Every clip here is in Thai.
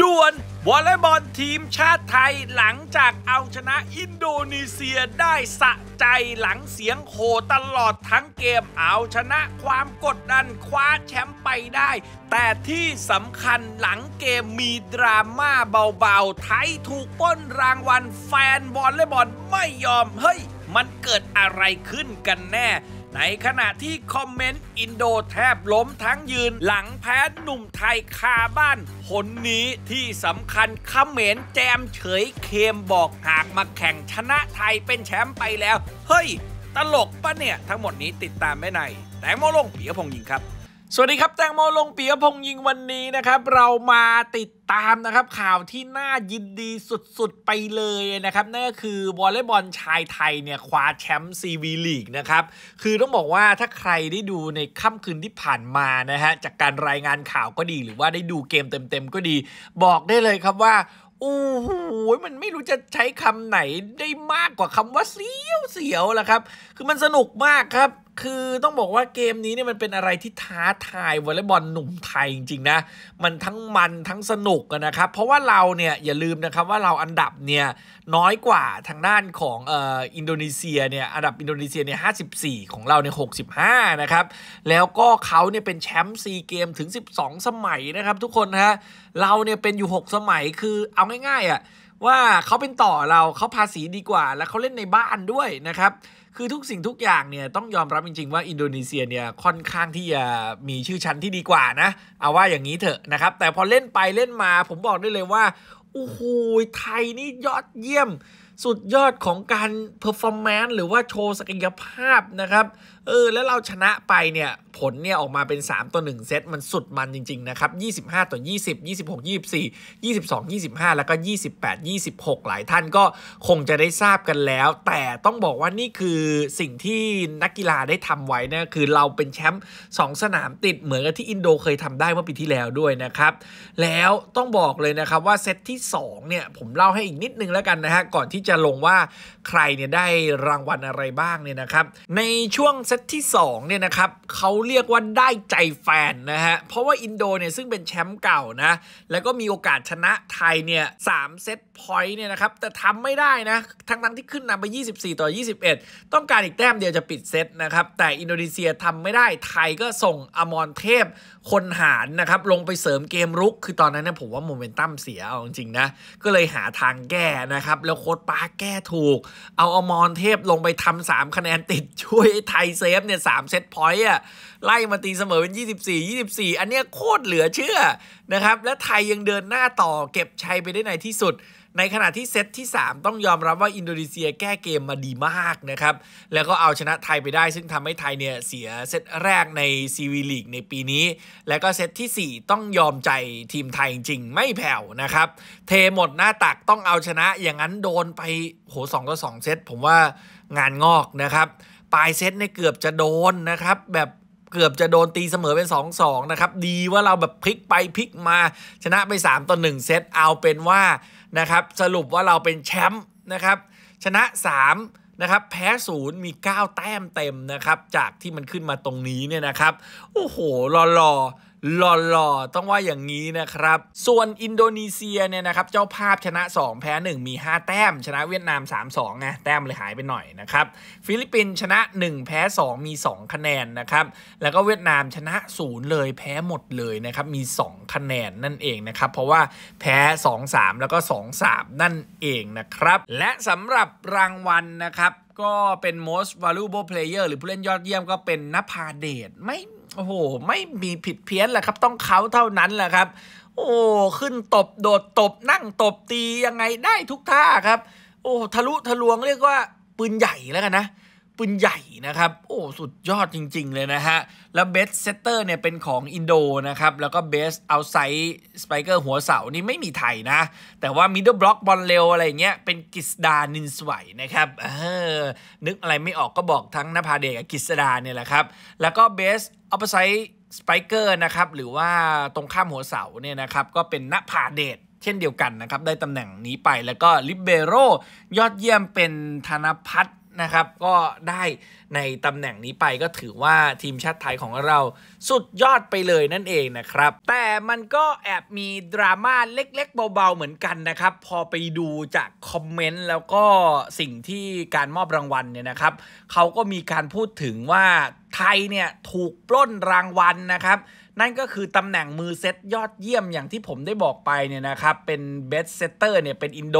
ด่วนวอลเลย์บอลทีมชาติไทยหลังจากเอาชนะอินโดนีเซียได้สะใจหลังเสียงโหตลอดทั้งเกมเอาชนะความกดดันคว้าแชมป์ไปได้ แต่ที่สำคัญหลังเกมมีดราม่าเบาๆไทยถูกป้นรางวัลแฟนวอลเลย์บอลไม่ยอม เฮ้ยมันเกิดอะไรขึ้นกันแน่ในขณะที่คอมเมนต์อินโดแทบล้มทั้งยืนหลังแพ้หนุ่มไทยคาบ้าน ผลนี้ที่สำคัญเขมรแจมเฉยเคมบอกหากมาแข่งชนะไทยเป็นแชมป์ไปแล้ว เฮ้ย ตลกปะเนี่ยทั้งหมดนี้ติดตามไดไในแตงโมลงเปียพงยิงครับสวัสดีครับ แตงโมลงปียพงยิงวันนี้นะครับ เรามาติดตามนะครับข่าวที่น่ายินดีสุด ๆ ไปเลยนะครับนั่นก็คือวอลเลย์บอลชายไทยเนี่ยคว้าแชมป์ซีวีลีกนะครับ คือต้องบอกว่าถ้าใครได้ดูในค่ำคืนที่ผ่านมานะฮะจากการรายงานข่าวก็ดีหรือว่าได้ดูเกมเต็มๆ ก็ดี บอกได้เลยครับว่าโอ้โหมันไม่รู้จะใช้คำไหนได้มากกว่าคำว่าเสียวเสียวละครับคือมันสนุกมากครับคือต้องบอกว่าเกมนี้เนี่ยมันเป็นอะไรที่ท้าทายวอลเลย์บอลหนุ่มไทยจริงๆนะ มันทั้งมันทั้งสนุกนะครับ เพราะว่าเราเนี่ยอย่าลืมนะครับว่าเราอันดับเนี่ยน้อยกว่าทางด้านของเอ่ออินโดนีเซียเนี่ยอันดับอินโดนีเซียเนี่ยห้ของเราเนี่ยหกนะครับแล้วก็เขาเนี่ยเป็นแชมป์ซีเกมถึง 12 สมัยนะครับทุกคนฮะเราเนี่ยเป็นอยู่ 6 สมัยคือเอาง่ายๆอะ่ะว่าเขาเป็นต่อเราเขาภาษีดีกว่า และเขาเล่นในบ้านด้วยนะครับคือทุกสิ่งทุกอย่างเนี่ยต้องยอมรับจริงๆว่าอินโดนีเซียเนี่ยค่อนข้างที่จะมีชื่อชั้นที่ดีกว่านะเอาว่าอย่างนี้เถอะนะครับแต่พอเล่นไปเล่นมาผมบอกได้เลยว่าโอ้โหไทยนี่ยอดเยี่ยมสุดยอดของการเพอร์ฟอร์แมนซ์หรือว่าโชว์ศักยภาพนะครับเออแล้วเราชนะไปเนี่ย ผลเนี่ยออกมาเป็น 3 ต่อ 1 เซตมันสุดมันจริงๆนะครับ 25 ต่อ 20 26 24 22 25 แล้วก็ 28 26 หลายท่านก็คงจะได้ทราบกันแล้ว แต่ต้องบอกว่านี่คือสิ่งที่นักกีฬาได้ทำไว้นะคือเราเป็นแชมป์2สนามติดเหมือนกับที่อินโดเคยทำได้เมื่อปีที่แล้วด้วยนะครับแล้วต้องบอกเลยนะครับว่าเซตที่2 เนี่ยผมเล่าให้อีกนิดนึงแล้วกันนะฮะก่อนที่จะลงว่าใครเนี่ยได้รางวัลอะไรบ้างเนี่ยนะครับ ในช่วงเซตที่2เนี่ยนะครับเขาเรียกว่าได้ใจแฟนนะฮะ เพราะว่าอินโดเนี่ยซึ่งเป็นแชมป์เก่านะ แล้วก็มีโอกาสชนะไทยเนี่ยสามเซตพอยต์เนี่ยนะครับแต่ทำไม่ได้นะ ทั้งทั้งที่ขึ้นนำไป 24ต่อ 21 ต้องการอีกแต้มเดียวจะปิดเซตนะครับ แต่อินโดนีเซียทำไม่ได้ ไทยก็ส่งอมรเทพคนหารนะครับลงไปเสริมเกมรุก คือตอนนั้นเนี่ยผมว่าโมเมนตัมเสียเอาจริงนะ ก็เลยหาทางแก้นะครับแล้วโค้ดปาแก้ถูก เอาอมรเทพลงไปทำสามคะแนนติดช่วยไทยเซฟเนี่ยสามเซตพอยต์อะไล่มาตีเสมอเป็น 24 24 อันเนี้ยโคตรเหลือเชื่อนะครับและไทยยังเดินหน้าต่อเก็บชัยไปได้ในที่สุดในขณะที่เซตที่ 3 ต้องยอมรับว่าอินโดนีเซียแก้เกมมาดีมากนะครับ แล้วก็เอาชนะไทยไปได้ซึ่งทำให้ไทยเนี่ยเสียเซตแรกในซีวีลีกในปีนี้ แล้วก็เซตที่ 4 ต้องยอมใจทีมไทยจริงไม่แผ่วนะครับ เทหมดหน้าตักต้องเอาชนะอย่างนั้นโดนไป โหสองต่อสองเซตผมว่างานงอกนะครับ ปลายเซตเนี่ยเกือบจะโดนนะครับแบบเกือบจะโดนตีเสมอเป็น2 2นะครับดีว่าเราแบบพลิกไปพลิกมาชนะไป 3ต่อ1เซตเอาเป็นว่านะครับ สรุปว่าเราเป็นแชมป์นะครับ ชนะ 3 นะครับ แพ้ศูนย์มี 9 แต้มเต็มนะครับ จากที่มันขึ้นมาตรงนี้เนี่ยนะครับ โอ้โหรอรอหล่อๆต้องว่าอย่างนี้นะครับ ส่วนอินโดนีเซียเนี่ยนะครับเจ้าภาพชนะ 2 แพ้1มี 5 แต้ม ชนะเวียดนาม 3-2ไงแต้มเลยหายไปหน่อยนะครับ ฟิลิปปินส์ชนะ 1 แพ้ 2 มี 2 คะแนนนะครับ แล้วก็เวียดนามชนะ0เลยแพ้หมดเลยนะครับมี 2 คะแนนนั่นเองนะครับเพราะว่าแพ้ 2-3 แล้วก็2-3นั่นเองนะครับและสำหรับรางวัลนะครับก็เป็น most valuable player หรือผู้เล่นยอดเยี่ยมก็เป็นนภาเดชไม่โอ้โห ไม่มีผิดเพี้ยนแหละครับ ต้องเขาเท่านั้นแหละครับ โอ้ ขึ้นตบโดดตบนั่งตบตี ยังไงได้ทุกท่าครับ โอ้ ทะลุทะลวงเรียกว่า ปืนใหญ่แล้วกันนะปืนใหญ่นะครับโอ้สุดยอดจริงๆเลยนะฮะแล้วเบสเซตเตอร์เนี่ยเป็นของอินโดนะครับแล้วก็เบสเอาไซส์สไปเกอร์หัวเสานี่ไม่มีไทยนะแต่ว่ามิดเดิลบล็อกบอลเร็วอะไรเงี้ยเป็นกิสดานินสวยนะครับเออนึกอะไรไม่ออกก็บอกทั้งนภาเดกกิสดาเนี่ยแหละครับแล้วก็เบสเอาไปไซส์สไปเกอร์นะครับหรือว่าตรงข้ามหัวเสาเนี่ยนะครับก็เป็นนภาเดชเช่นเดียวกันนะครับ ได้ตำแหน่งนี้ไปแล้วก็ลิเบโรยอดเยี่ยมเป็นธนพัฒนนะครับ ก็ได้ในตำแหน่งนี้ไปก็ถือว่าทีมชาติไทยของเราสุดยอดไปเลยนั่นเองนะครับ แต่มันก็แอบมีดราม่าเล็กๆเบาๆเหมือนกันนะครับ พอไปดูจากคอมเมนต์แล้วก็สิ่งที่การมอบรางวัลเนี่ยนะครับ เขาก็มีการพูดถึงว่าไทยเนี่ยถูกปล้นรางวัลนะครับนั่นก็คือตำแหน่งมือเซตยอดเยี่ยมอย่างที่ผมได้บอกไปเนี่ยนะครับเป็นเบสเซตเตอร์เนี่ยเป็นอินโด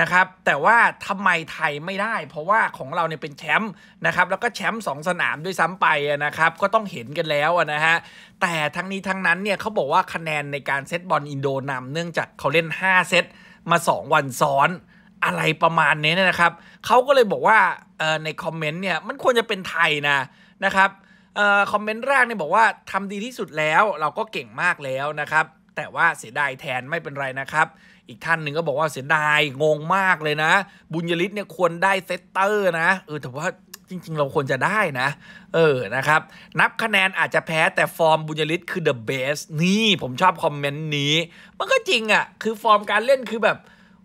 นะครับแต่ว่าทำไมไทยไม่ได้ เพราะว่าของเราเนี่ยเป็นแชมป์นะครับแล้วก็แชมป์สองสนามด้วยซ้ำไปนะครับก็ต้องเห็นกันแล้วนะฮะแต่ทั้งนี้ทั้งนั้นเนี่ยเขาบอกว่าคะแนนในการเซตบอลอินโดนำเนื่องจากเขาเล่น 5 เซตมา 2 วันซ้อนอะไรประมาณนี้นะครับเขาก็เลยบอกว่าในคอมเมนต์เนี่ยมันควรจะเป็นไทยนะนะครับคอมเมนต์แรกเนี่ยบอกว่าทำดีที่สุดแล้วเราก็เก่งมากแล้วนะครับแต่ว่าเสียดายแทนไม่เป็นไรนะครับ อีกท่านหนึ่งก็บอกว่าเสียดายงงมากเลยนะ บุญยลิศเนี่ยควรได้เซตเตอร์นะเออแต่ว่าจริง ๆ เราควรจะได้นะ เออนะครับนับคะแนนอาจจะแพ้แต่ฟอร์มบุญยลิศคือเดอะเบสนี่ผมชอบคอมเมนต์นี้ มันก็จริงอะ่ะคือฟอร์มการเล่นคือแบบ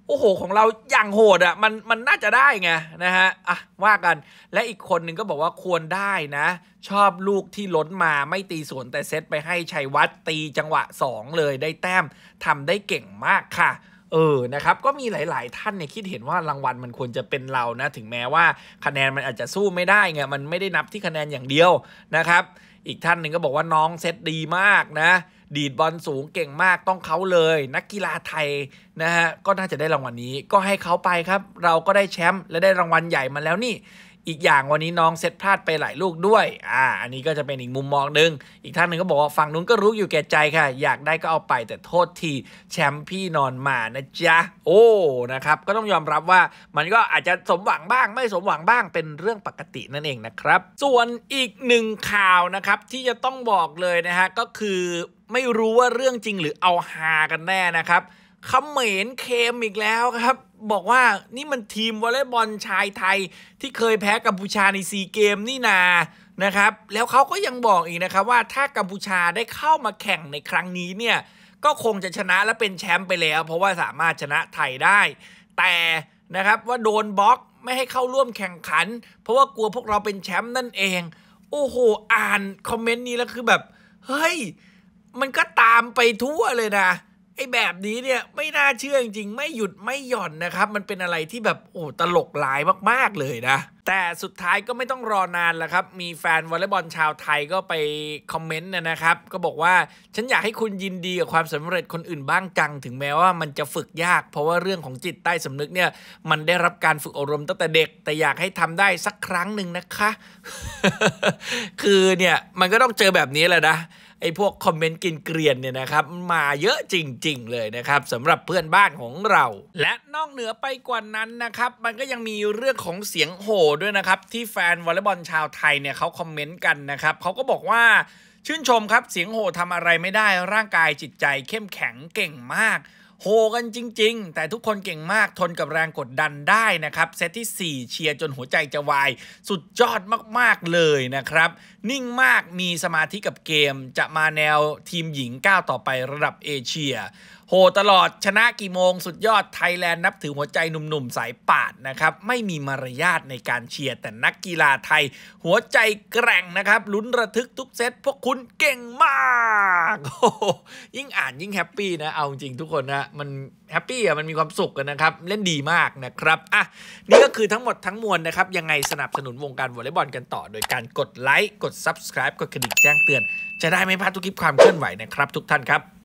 โอ้โห ของเราอย่างโหดอะ่ะมัน มันน่าจะได้ไงนะฮะอ่ะว่ากัน และอีกคนหนึ่งก็บอกว่าควรได้นะ ชอบลูกที่ล้นมาไม่ตี สวนแต่เซตไปให้ชัยวัฒน์ตีจังหวะ 2 เลยได้แต้มทำได้เก่งมากค่ะ เออ นะครับ ก็มีหลาย ๆ ท่านเนี่ยคิดเห็นว่ารางวัลมันควรจะเป็นเรานะ ถึงแม้ว่าคะแนนมันอาจจะสู้ไม่ได้ไงมันไม่ได้นับที่คะแนนอย่างเดียวนะครับ อีกท่านหนึ่งก็บอกว่าน้องเซตดีมากนะดีดบอลสูงเก่งมากต้องเขาเลย นักกีฬาไทยนะฮะ ก็น่าจะได้รางวัลนนี้ก็ให้เขาไปครับ เราก็ได้แชมป์และได้รางวัลใหญ่มาแล้วนี่อีกอย่างวันนี้น้องเซตพลาดไปหลายลูกด้วย อ่า อันนี้ก็จะเป็นอีกมุมมองหนึ่ง อีกท่านหนึ่งก็บอกว่าฝั่งนู้นก็รู้อยู่แก่ใจค่ะ อยากได้ก็เอาไปแต่โทษทีแชมป์พี่นอนมานะจ๊ะ โอ้ นะครับ ก็ต้องยอมรับว่ามันก็อาจจะสมหวังบ้าง ไม่สมหวังบ้างเป็นเรื่องปกตินั่นเองนะครับ ส่วนอีกหนึ่งข่าวนะครับที่จะต้องบอกเลยนะฮะก็คือไม่รู้ ว่าเรื่องจริงหรือเอาฮากันแน่นะครับเขมรเคมอีกแล้วครับ บอกว่านี่มันทีมวอลเลย์บอลชายไทย ที่เคยแพ้กัมพูชาในซีเกมนี่นานะครับ แล้วเขาก็ยังบอกอีกนะครับ ว่าถ้ากัมพูชาได้เข้ามาแข่งในครั้งนี้เนี่ยก็คงจะชนะและเป็นแชมป์ไปแล้ว เพราะว่าสามารถชนะไทยได้ แต่นะครับว่าโดนบล็อกไม่ให้เข้าร่วมแข่งขัน เพราะว่ากลัวพวกเราเป็นแชมป์นั่นเองโอ้โหอ่านคอมเมนต์นี้แล้วคือแบบเฮ้ย มันก็ตามไปทั่วเลยนะไอ้แบบนี้เนี่ยไม่น่าเชื่อจริงๆไม่หยุดไม่หย่อนนะครับ มันเป็นอะไรที่แบบ โอ้ตลกหลายมาก ๆเลยนะ แต่สุดท้ายก็ไม่ต้องรอนานแล้วครับ มีแฟนวอลเลย์บอลชาวไทยก็ไปคอมเมนต์นะครับ ก็บอกว่า ฉันอยากให้คุณยินดีกับความสำเร็จคนอื่นบ้างจัง ถึงแม้ว่ามันจะฝึกยาก เพราะว่าเรื่องของจิตใต้สำนึกเนี่ยมันได้รับการฝึกอบรมตั้งแต่เด็กแต่อยากให้ทำได้สักครั้งหนึ่งนะคะ คือเนี่ยมันก็ต้องเจอแบบนี้แหละนะไอ้พวกคอมเมนต์กินเกลียนเนี่ยนะครับมาเยอะจริงๆ เลยนะครับสำหรับเพื่อนบ้านของเรา และนอกเหนือไปกว่านั้นนะครับมันก็ยังมีเรื่องของเสียงโห่ด้วยนะครับที่แฟนวอลเลย์บอลชาวไทยเนี่ยเขาคอมเมนต์กันนะครับเขาก็บอกว่าชื่นชมครับเสียงโห่ทำอะไรไม่ได้ร่างกายจิตใจเข้มแข็งเก่งมากโหกันจริงๆ แต่ทุกคนเก่งมากทนกับแรงกดดันได้นะครับ เซตที่ 4 เชียร์จนหัวใจจะวายสุดยอดมากๆเลยนะครับ นิ่งมากมีสมาธิกับเกมจะมาแนวทีมหญิงก้าวต่อไประดับเอเชียโหตลอดชนะกี่โมงสุดยอดไทยแลนด์นับถือหัวใจ หนุ่มๆ สายปาดนะครับไม่มีมารยาทในการเชียร์แต่นักกีฬาไทย หัวใจแกร่งนะครับลุ้นระทึกทุกเซตพวกคุณเก่งมาก ยิ่งอ่านยิ่งแฮปปี้นะเอาจริงทุกคนนะมันแฮปปี้อ่ะมันมีความสุขกันนะครับเล่นดีมากนะครับอ่ะนี่ก็คือทั้งหมดทั้งมวลนะครับยังไงสนับสนุนวงการวอลเลย์บอลกันต่อ โดยการกดไลค์กด Subscribe กดกระดิ่งแจ้งเตือน จะได้ไม่พลาดทุกคลิปความเคลื่อนไหวนะครับทุกท่านครับ